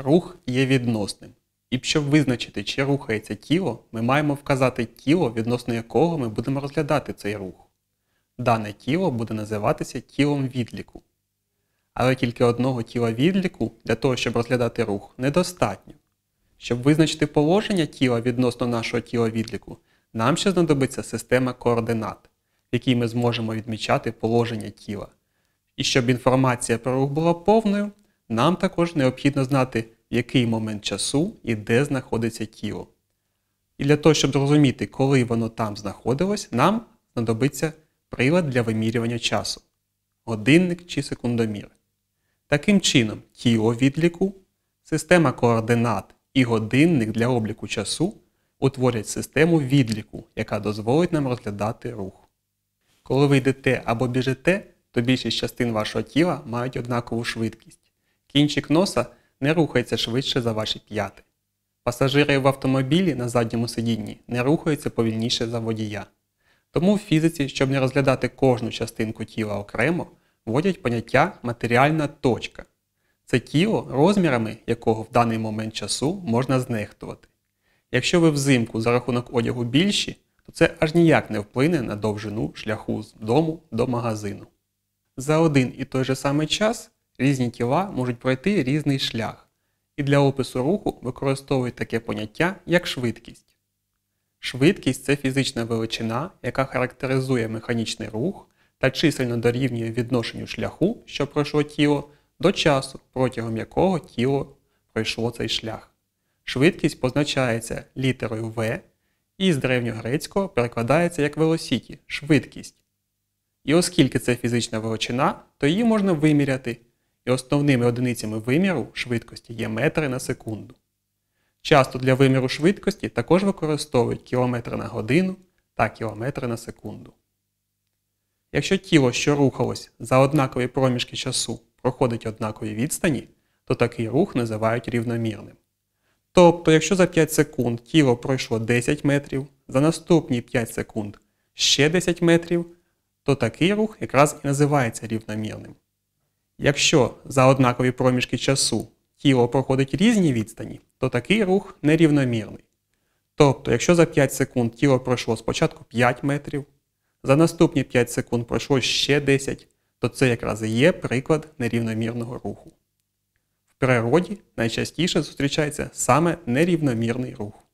Рух є відносним. І щоб визначити, чи рухається тіло, ми маємо вказати тіло, відносно якого ми будемо розглядати цей рух. Дане тіло буде називатися тілом відліку. Але тільки одного тіла відліку для того, щоб розглядати рух, недостатньо. Щоб визначити положення тіла відносно нашого тіла відліку, нам ще знадобиться система координат, в якій ми зможемо відмічати положення тіла. І щоб інформація про рух була повною, нам також необхідно знати, в який момент часу і де знаходиться тіло. І для того, щоб зрозуміти, коли воно там знаходилось, нам знадобиться прилад для вимірювання часу годинник чи секундомір. Таким чином, тіло відліку, система координат і годинник для обліку часу утворять систему відліку, яка дозволить нам розглядати рух. Коли ви йдете або біжите, то більшість частин вашого тіла мають однакову швидкість. Кінчик носа не рухається швидше за ваші п'яти. Пасажири в автомобілі на задньому сидінні не рухаються повільніше за водія. Тому в фізиці, щоб не розглядати кожну частинку тіла окремо, вводять поняття матеріальна точка. Це тіло, розмірами якого в даний момент часу можна знехтувати. Якщо ви взимку за рахунок одягу більші, то це аж ніяк не вплине на довжину шляху з дому до магазину. За один і той же самий час Різні тіла можуть пройти різний шлях, і для опису руху використовують таке поняття, як швидкість. Швидкість це фізична величина, яка характеризує механічний рух та чисельно дорівнює відношенню шляху, що пройшло тіло, до часу, протягом якого тіло пройшло цей шлях. Швидкість позначається літерою В і з древньогрецького перекладається як велосіті швидкість. І оскільки це фізична величина, то її можна виміряти і основними одиницями виміру швидкості є метри на секунду. Часто для виміру швидкості також використовують кілометри на годину та кілометри на секунду. Якщо тіло, що рухалось за однакові проміжки часу, проходить однакові відстані, то такий рух називають рівномірним. Тобто, якщо за 5 секунд тіло пройшло 10 метрів, за наступні 5 секунд ще 10 метрів, то такий рух якраз і називається рівномірним. Якщо за однакові проміжки часу тіло проходить різні відстані, то такий рух нерівномірний. Тобто, якщо за 5 секунд тіло пройшло спочатку 5 метрів, за наступні 5 секунд пройшло ще 10, то це якраз і є приклад нерівномірного руху. В природі найчастіше зустрічається саме нерівномірний рух.